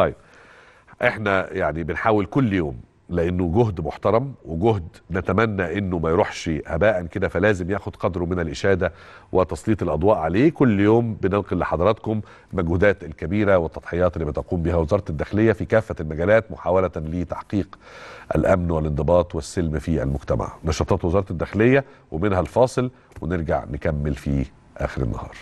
طيب احنا يعني بنحاول كل يوم لانه جهد محترم وجهد نتمنى انه ما يروحش هباء كده فلازم ياخد قدره من الاشاده وتسليط الاضواء عليه كل يوم بننقل لحضراتكم المجهودات الكبيره والتضحيات اللي بتقوم بها وزاره الداخليه في كافه المجالات محاوله لتحقيق الامن والانضباط والسلم في المجتمع نشاطات وزاره الداخليه ومنها الفاصل ونرجع نكمل في اخر النهار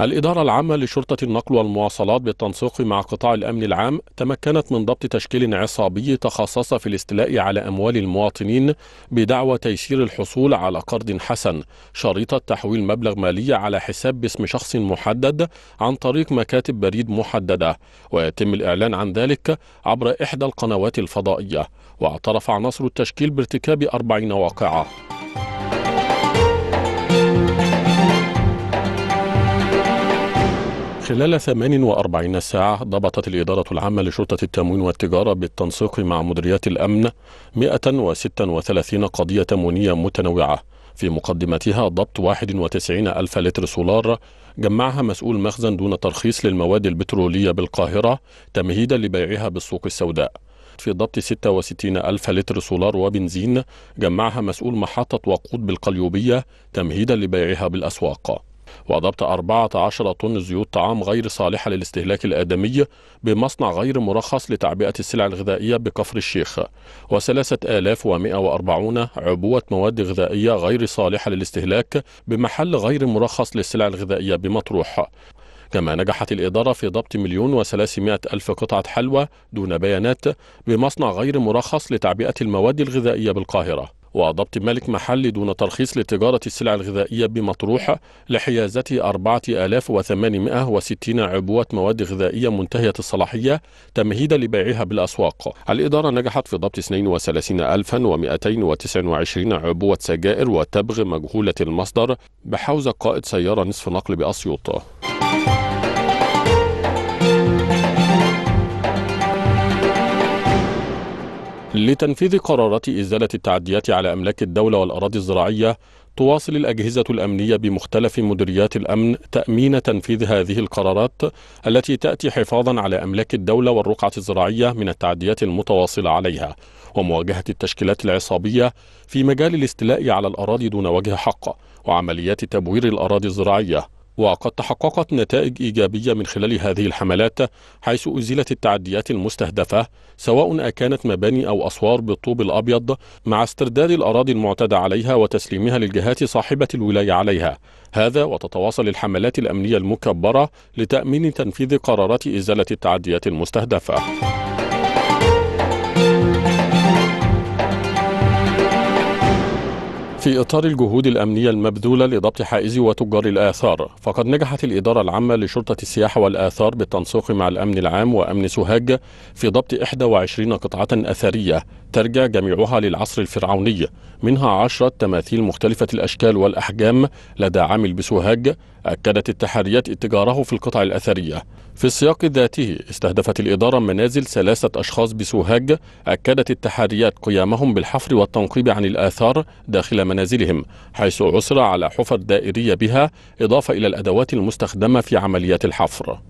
الإدارة العامة لشرطة النقل والمواصلات بالتنسيق مع قطاع الأمن العام تمكنت من ضبط تشكيل عصابي تخصص في الاستيلاء على أموال المواطنين بدعوى تيسير الحصول على قرض حسن شريطة تحويل مبلغ مالي على حساب باسم شخص محدد عن طريق مكاتب بريد محددة ويتم الإعلان عن ذلك عبر إحدى القنوات الفضائية واعترف عناصر التشكيل بارتكاب أربعين واقعة خلال 48 ساعة ضبطت الإدارة العامة لشرطة التموين والتجارة بالتنسيق مع مديريات الأمن 136 قضية تموينية متنوعة في مقدمتها ضبط 91 ألف لتر سولار جمعها مسؤول مخزن دون ترخيص للمواد البترولية بالقاهرة تمهيدا لبيعها بالسوق السوداء في ضبط 66 ألف لتر سولار وبنزين جمعها مسؤول محطة وقود بالقليوبية تمهيدا لبيعها بالأسواق وضبط 14 طن زيوت طعام غير صالحة للاستهلاك الآدمي بمصنع غير مرخص لتعبئة السلع الغذائية بكفر الشيخ و3140 عبوة مواد غذائية غير صالحة للاستهلاك بمحل غير مرخص للسلع الغذائية بمطروح كما نجحت الإدارة في ضبط مليون وثلاثمائة ألف قطعة حلوى دون بيانات بمصنع غير مرخص لتعبئة المواد الغذائية بالقاهرة وضبط مالك محل دون ترخيص لتجارة السلع الغذائية بمطروحة لحيازة 4860 عبوة مواد غذائية منتهية الصلاحية تمهيدا لبيعها بالأسواق الإدارة نجحت في ضبط 32229 عبوة سجائر وتبغ مجهولة المصدر بحوزة قائد سيارة نصف نقل بأسيوط لتنفيذ قرارات إزالة التعديات على أملاك الدولة والأراضي الزراعية تواصل الأجهزة الأمنية بمختلف مديريات الأمن تأمين تنفيذ هذه القرارات التي تأتي حفاظا على أملاك الدولة والرقعة الزراعية من التعديات المتواصلة عليها ومواجهة التشكيلات العصابية في مجال الاستيلاء على الأراضي دون وجه حق وعمليات تبوير الأراضي الزراعية وقد تحققت نتائج إيجابية من خلال هذه الحملات حيث أزيلت التعديات المستهدفة سواء أكانت مباني أو أسوار بالطوب الأبيض مع استرداد الأراضي المعتدى عليها وتسليمها للجهات صاحبة الولاية عليها هذا وتتواصل الحملات الأمنية المكبرة لتأمين تنفيذ قرارات إزالة التعديات المستهدفة في إطار الجهود الأمنية المبذولة لضبط حائز وتجار الآثار فقد نجحت الإدارة العامة لشرطة السياحة والآثار بالتنسيق مع الأمن العام وأمن سوهاج في ضبط 21 قطعة أثرية ترجع جميعها للعصر الفرعوني منها عشرة تماثيل مختلفة الأشكال والأحجام لدى عامل بسوهاج أكدت التحريات اتجاره في القطع الأثرية في السياق ذاته استهدفت الإدارة منازل ثلاثة أشخاص بسوهاج أكدت التحريات قيامهم بالحفر والتنقيب عن الآثار داخل منازلهم حيث عثر على حفر دائرية بها إضافة إلى الأدوات المستخدمة في عمليات الحفر